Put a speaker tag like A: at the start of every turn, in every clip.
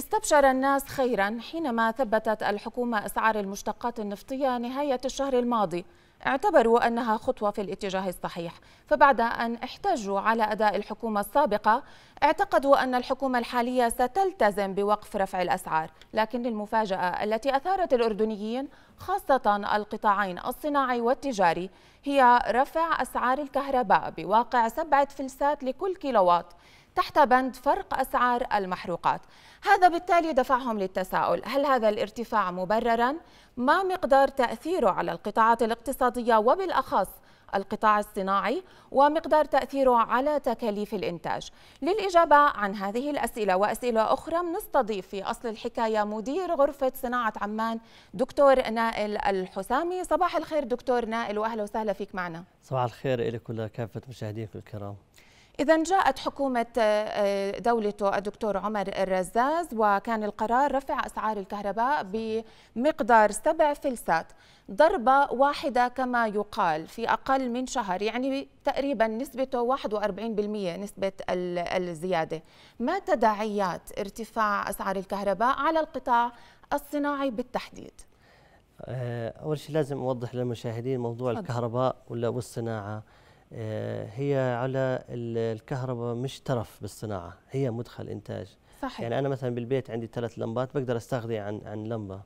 A: استبشر الناس خيرا حينما ثبتت الحكومة أسعار المشتقات النفطية نهاية الشهر الماضي اعتبروا أنها خطوة في الاتجاه الصحيح فبعد أن احتجوا على أداء الحكومة السابقة اعتقدوا أن الحكومة الحالية ستلتزم بوقف رفع الأسعار لكن المفاجأة التي أثارت الأردنيين خاصة القطاعين الصناعي والتجاري هي رفع أسعار الكهرباء بواقع سبعة فلسات لكل كيلووات تحت بند فرق أسعار المحروقات هذا بالتالي دفعهم للتساؤل هل هذا الارتفاع مبررا؟ ما مقدار تأثيره على القطاعات الاقتصادية وبالأخص القطاع الصناعي ومقدار تأثيره على تكاليف الإنتاج للإجابة عن هذه الأسئلة وأسئلة أخرى نستضيف في أصل الحكاية مدير غرفة صناعة عمان دكتور نائل الحسامي صباح الخير دكتور نائل وأهلا وسهلا فيك معنا
B: صباح الخير لك ولكافة مشاهديك الكرام
A: إذا جاءت حكومة آه، آه، دولته الدكتور عمر الرزاز وكان القرار رفع أسعار الكهرباء بمقدار سبع فلسات ضربة واحدة كما يقال في أقل من شهر يعني تقريبا نسبته 41% نسبة الزيادة ما تداعيات ارتفاع أسعار الكهرباء على القطاع الصناعي بالتحديد
B: آه، أول شيء لازم أوضح للمشاهدين موضوع الكهرباء والصناعة آه، هي على الكهرباء مش ترف بالصناعه هي مدخل انتاج صحيح. يعني انا مثلا بالبيت عندي ثلاث لمبات بقدر استغني عن عن لمبه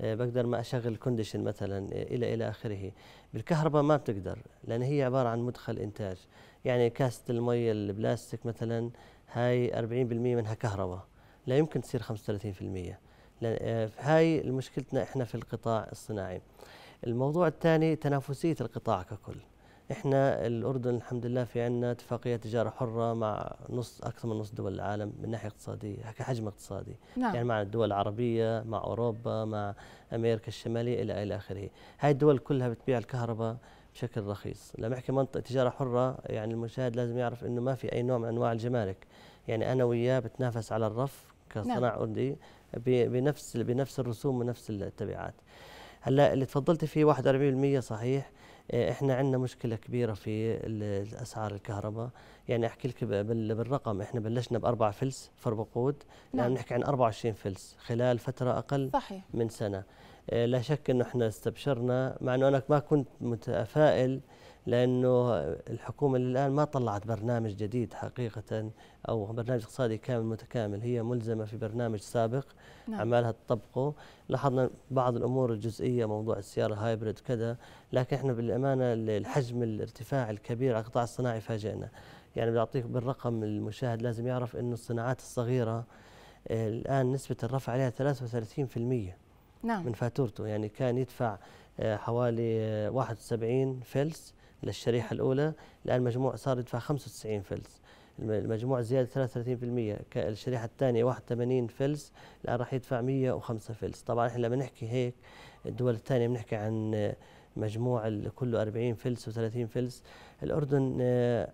B: آه، بقدر ما اشغل كونديشن مثلا آه، الى الى اخره بالكهرباء ما بتقدر لان هي عباره عن مدخل انتاج يعني كاسه المي البلاستيك مثلا هاي 40% منها كهرباء لا يمكن تصير 35% هاي مشكلتنا احنا في القطاع الصناعي الموضوع الثاني تنافسيه القطاع ككل احنا الاردن الحمد لله في عندنا اتفاقيه تجاره حره مع نص اكثر من نص دول العالم من ناحيه اقتصاديه كحجم اقتصادي نعم. يعني مع الدول العربيه مع اوروبا مع امريكا الشماليه الى الى اخره هاي الدول كلها بتبيع الكهرباء بشكل رخيص لما احكي منطقه تجاره حره يعني المشاهد لازم يعرف انه ما في اي نوع من انواع الجمارك يعني انا وياه بتنافس على الرف كصناع نعم. اردني بنفس بنفس الرسوم ونفس التبعات هلا اللي تفضلت فيه 41% صحيح إيه، احنا عندنا مشكله كبيره في اسعار الكهرباء يعني احكي لك بالرقم احنا بلشنا باربع فلس فربقود الان نعم. نحكي عن 24 فلس خلال فتره اقل صحيح. من سنه إيه، لا شك انه احنا استبشرنا مع انه انا ما كنت متفائل لانه الحكومه للان ما طلعت برنامج جديد حقيقه او برنامج اقتصادي كامل متكامل هي ملزمه في برنامج سابق نعم. عمالها تطبقه لاحظنا بعض الامور الجزئيه موضوع السياره الهايبريد كذا لكن احنا بالامانه الحجم الارتفاع الكبير على القطاع الصناعي فاجئنا يعني بعطيك بالرقم المشاهد لازم يعرف انه الصناعات الصغيره آه، الان نسبه الرفع عليها 33% نعم. من فاتورته يعني كان يدفع آه، حوالي 71 آه، فلس للشريحة الأولى الآن المجموع صار يدفع 95 فلس المجموع زيادة 33% الشريحة الثانية 81 فلس الآن راح يدفع 105 فلس طبعا احنا لما نحكي هيك الدول الثانية بنحكي عن مجموع كله 40 فلس و30 فلس الأردن آه،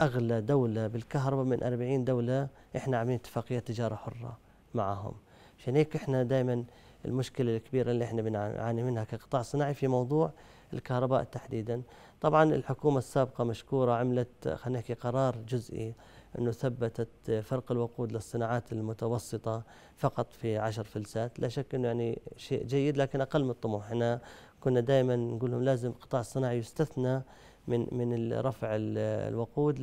B: أغلى دولة بالكهرباء من 40 دولة احنا عاملين اتفاقية تجارة حرة معهم عشان هيك احنا دائما المشكلة الكبيرة اللي احنا بنعاني منها كقطاع صناعي في موضوع الكهرباء تحديدا طبعا الحكومة السابقة مشكورة عملت خلينا نحكي قرار جزئي أنه ثبتت فرق الوقود للصناعات المتوسطة فقط في عشر فلسات لا شك أنه يعني شيء جيد لكن أقل من الطموح احنا كنا دائما نقول لهم لازم القطاع الصناعي يستثنى من من رفع الوقود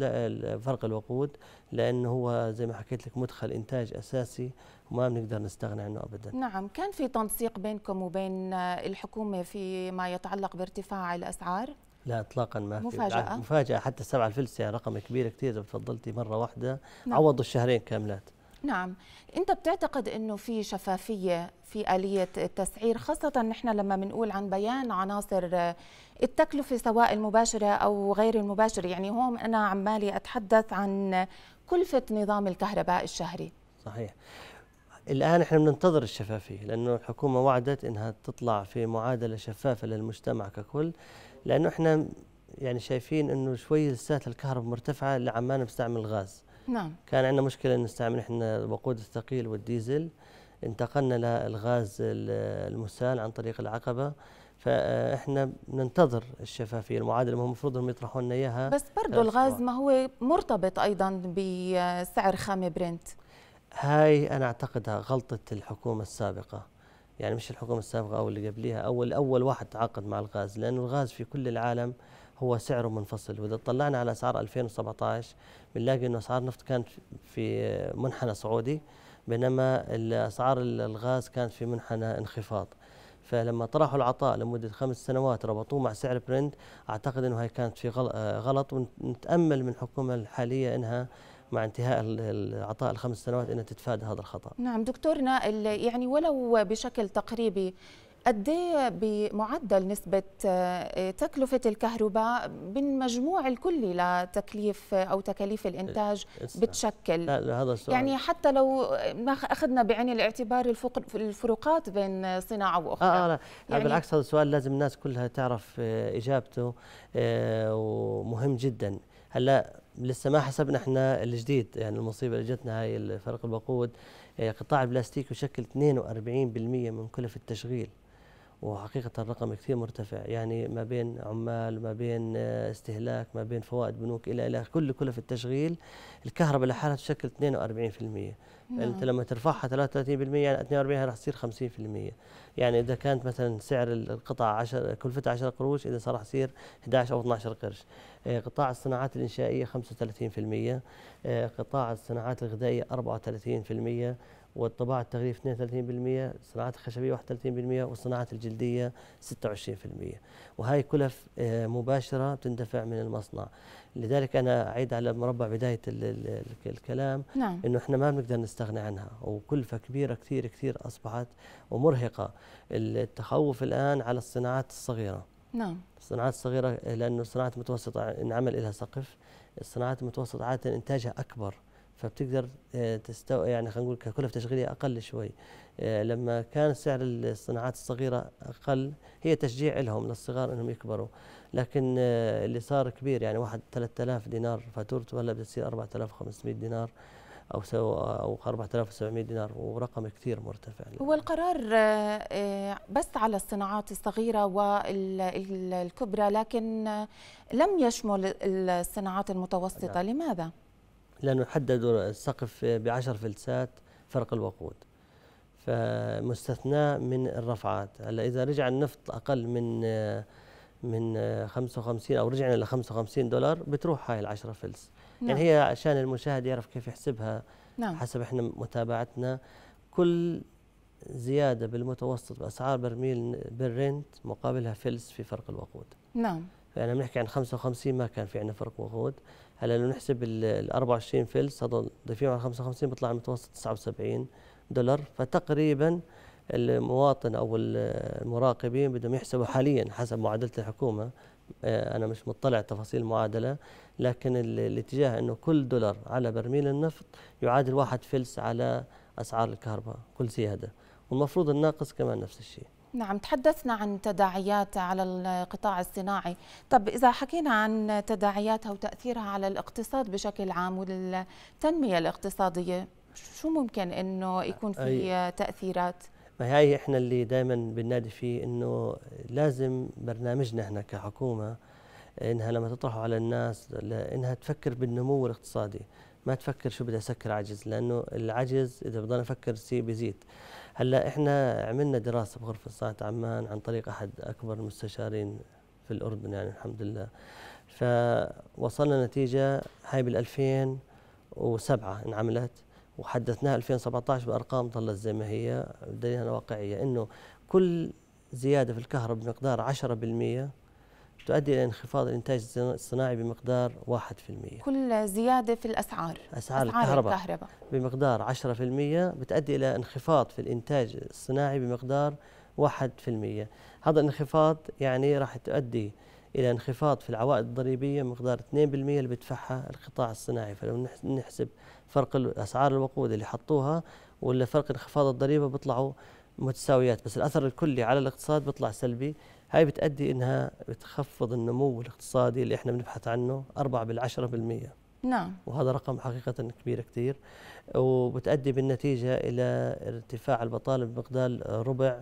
B: فرق الوقود لانه هو زي ما حكيت لك مدخل انتاج اساسي وما بنقدر نستغنى عنه ابدا.
A: نعم، كان في تنسيق بينكم وبين الحكومه فيما يتعلق بارتفاع الاسعار؟
B: لا اطلاقا ما مفاجأة. في مفاجأة حتى الفلس يعني رقم كبير كثير زي تفضلتي مرة واحدة نعم. عوضوا الشهرين كاملات
A: نعم انت بتعتقد انه في شفافيه في اليه التسعير خاصه نحن لما بنقول عن بيان عناصر التكلفه سواء المباشره او غير المباشره يعني هون انا عمالي اتحدث عن كلفه نظام الكهرباء الشهري
B: صحيح الان احنا بننتظر الشفافيه لانه الحكومه وعدت انها تطلع في معادله شفافه للمجتمع ككل لانه احنا يعني شايفين انه شوي لسات الكهرباء مرتفعه لعمان بنستعمل الغاز نعم كان عندنا مشكله ان نستعمل احنا الوقود الثقيل والديزل انتقلنا للغاز المسال عن طريق العقبه فاحنا ننتظر الشفافيه المعادله ما المفروض انهم يطرحوا لنا اياها بس برضه آه، الغاز
A: ما هو مرتبط ايضا بسعر خام برنت
B: هاي انا اعتقدها غلطه الحكومه السابقه يعني مش الحكومة السابقة أو اللي قبليها أول أول واحد تعاقد مع الغاز لأنه الغاز في كل العالم هو سعره منفصل وإذا طلعنا على أسعار 2017 بنلاقي أنه أسعار النفط كانت في منحنى صعودي بينما أسعار الغاز كانت في منحنى انخفاض فلما طرحوا العطاء لمدة خمس سنوات ربطوه مع سعر برنت أعتقد أنه هي كانت في آه، غلط ونتأمل من الحكومة الحالية أنها مع انتهاء العطاء الخمس سنوات انها تتفادى هذا الخطا.
A: نعم دكتور نائل يعني ولو بشكل تقريبي قد إيه بمعدل نسبة آه، تكلفة الكهرباء بالمجموع الكلي لتكليف أو تكاليف
B: الإنتاج إيه، بتشكل هذا السؤال يعني
A: حتى لو ما أخذنا بعين الاعتبار الفروقات بين صناعة وأخرى آه, آه، لا
B: يعني بالعكس هذا السؤال لازم الناس كلها تعرف آه، إجابته ومهم جدا هلا لسه ما حسبنا احنا الجديد يعني المصيبه اللي جتنا هاي فرق الوقود آه، قطاع البلاستيك يشكل 42% من كلف التشغيل وحقيقة الرقم كثير مرتفع يعني ما بين عمال ما بين آه، استهلاك ما بين فوائد بنوك إلى إلى كل كلف التشغيل الكهرباء لحالها تشكل 42% نعم. أنت لما ترفعها 33% يعني 42 راح تصير 50% يعني إذا كانت مثلا سعر القطعة 10 كلفتها 10 قروش إذا صار راح يصير 11 أو 12 قرش آه، قطاع الصناعات الإنشائية 35% آه، قطاع الصناعات الغذائية 34% والطباعة التغليف 32% الصناعات الخشبية 31% والصناعات الجلدية 26% وهي كلف مباشرة بتندفع من المصنع لذلك أنا أعيد على مربع بداية الكلام نعم. أنه إحنا ما بنقدر نستغني عنها وكلفة كبيرة كثير كثير أصبحت ومرهقة التخوف الآن على الصناعات الصغيرة نعم الصناعات الصغيرة لأنه الصناعات المتوسطة انعمل لها سقف الصناعات المتوسطة عادة إنتاجها أكبر فبتقدر آه، تستو يعني خلينا نقول ككلفه تشغيليه اقل شوي آه، لما كان سعر الصناعات الصغيره اقل هي تشجيع لهم للصغار انهم يكبروا لكن آه، اللي صار كبير يعني واحد 3000 دينار فاتورته هلا بتصير 4500 دينار او سو او 4700 دينار ورقم كثير مرتفع
A: هو القرار بس على الصناعات الصغيره والكبرى لكن لم يشمل الصناعات المتوسطه لا. نعم. لماذا
B: لأنه حددوا السقف بعشر فلسات فرق الوقود فمستثناء من الرفعات هلا إذا رجع النفط أقل من من 55 أو رجعنا ل 55 دولار بتروح هاي العشرة فلس يعني نعم. يعني هي عشان المشاهد يعرف كيف يحسبها نعم. حسب احنا متابعتنا كل زيادة بالمتوسط بأسعار برميل برنت مقابلها فلس في فرق الوقود نعم فأنا بنحكي عن 55 ما كان في عندنا فرق وقود هلا لو نحسب ال 24 فلس هذول ضيفين على 55 بيطلع المتوسط 79 دولار فتقريبا المواطن او المراقبين بدهم يحسبوا حاليا حسب معادله الحكومه آه، انا مش مطلع تفاصيل المعادله لكن الاتجاه انه كل دولار على برميل النفط يعادل واحد فلس على اسعار الكهرباء كل زياده والمفروض الناقص كمان نفس الشيء
A: نعم تحدثنا عن تداعيات على القطاع الصناعي طب إذا حكينا عن تداعياتها وتأثيرها على الاقتصاد بشكل عام والتنمية الاقتصادية شو ممكن أنه يكون في تأثيرات؟
B: ما هي احنا اللي دائما بننادي فيه انه لازم برنامجنا احنا كحكومه انها لما تطرحه على الناس انها تفكر بالنمو الاقتصادي ما تفكر شو بدها سكر عجز لانه العجز اذا بدنا نفكر سي بيزيد هلا احنا عملنا دراسه بغرفه صحه عمان عن طريق احد اكبر المستشارين في الاردن يعني الحمد لله فوصلنا نتيجه هاي بال 2007 انعملت وحدثناها 2017 بارقام ظلت زي ما هي دليلها واقعيه انه كل زياده في الكهرباء بمقدار 10% تؤدي إلى انخفاض الإنتاج الصناعي بمقدار 1%
A: كل زيادة في الأسعار أسعار, أسعار الكهرباء, الكهرباء
B: بمقدار 10% بتؤدي إلى انخفاض في الإنتاج الصناعي بمقدار 1% هذا الانخفاض يعني راح تؤدي إلى انخفاض في العوائد الضريبية مقدار 2% اللي بدفعها القطاع الصناعي فلو نحسب فرق أسعار الوقود اللي حطوها ولا فرق انخفاض الضريبة بيطلعوا متساويات بس الأثر الكلي على الاقتصاد بيطلع سلبي هاي بتأدي انها بتخفض النمو الاقتصادي اللي احنا بنبحث عنه 4 بالعشرة بالمية نعم وهذا رقم حقيقة كبير كثير وبتأدي بالنتيجة إلى ارتفاع البطالة بمقدار ربع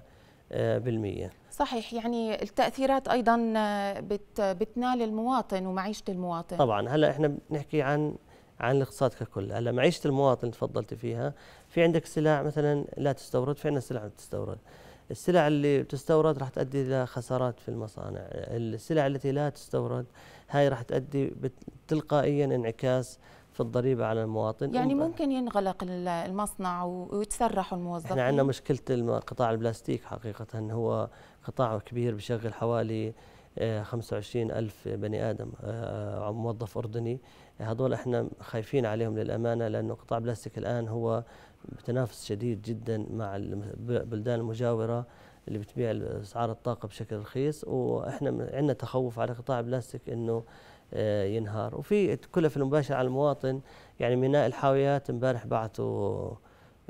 B: آه، بالمية
A: صحيح يعني التأثيرات أيضا آه، بت بتنال المواطن ومعيشة المواطن
B: طبعا هلا احنا بنحكي عن عن الاقتصاد ككل هلا معيشة المواطن تفضلت فيها في عندك سلع مثلا لا تستورد في عندنا سلع تستورد السلع اللي بتستورد راح تؤدي الى خسارات في المصانع السلع التي لا تستورد هاي راح تؤدي تلقائيا انعكاس في الضريبه على المواطن يعني
A: ممكن ينغلق المصنع ويتسرحوا الموظفين احنا عندنا
B: مشكله قطاع البلاستيك حقيقه هو قطاع كبير بشغل حوالي 25 آه، ألف بني آدم آه، آه، موظف أردني هذول احنا خايفين عليهم للأمانة لأنه قطاع بلاستيك الآن هو بتنافس شديد جدا مع البلدان المجاوره اللي بتبيع اسعار الطاقه بشكل رخيص واحنا عندنا تخوف على قطاع البلاستيك انه آه، ينهار وفي الكلف المباشره على المواطن يعني ميناء الحاويات امبارح بعثوا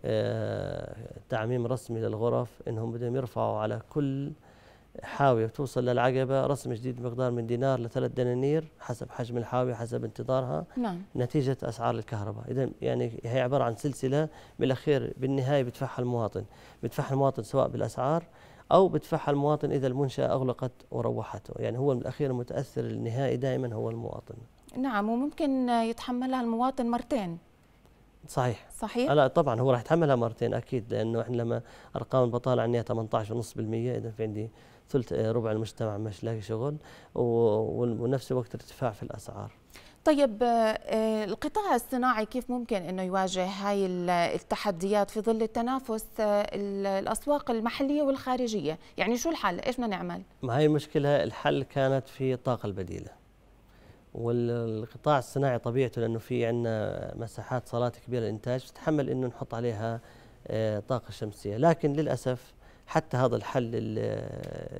B: آه، تعميم رسمي للغرف انهم بدهم يرفعوا على كل حاوية توصل للعقبة رسم جديد بمقدار من دينار لثلاث دنانير حسب حجم الحاوية حسب انتظارها نعم. نتيجة أسعار الكهرباء إذا يعني هي عبارة عن سلسلة بالأخير بالنهاية بدفعها المواطن بدفعها المواطن سواء بالأسعار أو بدفعها المواطن إذا المنشأة أغلقت وروحته يعني هو بالأخير المتأثر النهائي دائما هو المواطن
A: نعم وممكن يتحملها المواطن مرتين
B: صحيح صحيح لا طبعا هو راح يتحملها مرتين اكيد لانه احنا لما ارقام البطاله عندنا 18.5% اذا في عندي ثلث آه، ربع المجتمع مش لاقي شغل ونفس الوقت ارتفاع في الاسعار
A: طيب آه، آه، القطاع الصناعي كيف ممكن انه يواجه هاي التحديات في ظل التنافس الاسواق المحليه والخارجيه يعني شو الحل ايش بدنا نعمل
B: ما هي المشكله الحل كانت في الطاقه البديله والقطاع الصناعي طبيعته لانه في عندنا مساحات صالات كبيره للانتاج تتحمل انه نحط عليها طاقه شمسيه لكن للاسف حتى هذا الحل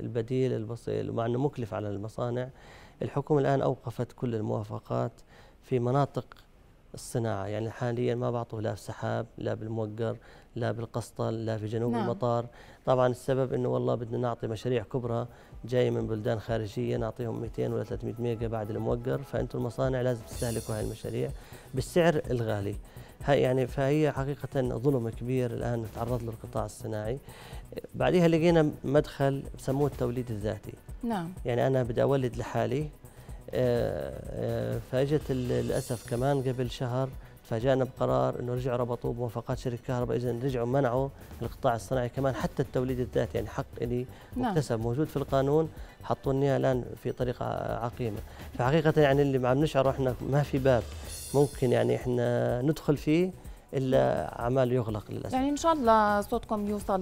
B: البديل البسيط ومع انه مكلف على المصانع الحكومه الان اوقفت كل الموافقات في مناطق الصناعه يعني حاليا ما بعطوا لا في سحاب لا بالموقر لا بالقسطل لا في جنوب نعم. المطار طبعا السبب انه والله بدنا نعطي مشاريع كبرى جايه من بلدان خارجيه نعطيهم 200 ولا 300 ميجا بعد الموقر فانتم المصانع لازم تستهلكوا هاي المشاريع بالسعر الغالي يعني فهي حقيقة ظلم كبير الآن تعرض له القطاع الصناعي بعدها لقينا مدخل بسموه التوليد الذاتي نعم يعني أنا بدي أولد لحالي آه، آه، فاجت للأسف كمان قبل شهر تفاجأنا بقرار انه رجعوا ربطوه بموافقات شركه كهرباء اذا رجعوا منعوا القطاع الصناعي كمان حتى التوليد الذاتي يعني حق لي نعم. مكتسب موجود في القانون حطوا لنا الان في طريقه عقيمه فحقيقه يعني اللي عم نشعر احنا ما في باب ممكن يعني احنا ندخل فيه الا اعمال يغلق للاسف يعني
A: ان شاء الله صوتكم يوصل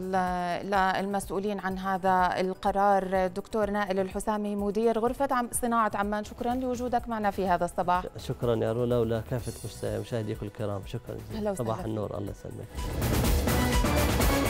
A: للمسؤولين عن هذا القرار دكتور نائل الحسامي مدير غرفه صناعه عمان شكرا لوجودك معنا في هذا الصباح
B: شكرا يا رولا ولا كافه مشاهديك الكرام شكرا صباح النور الله يسلمك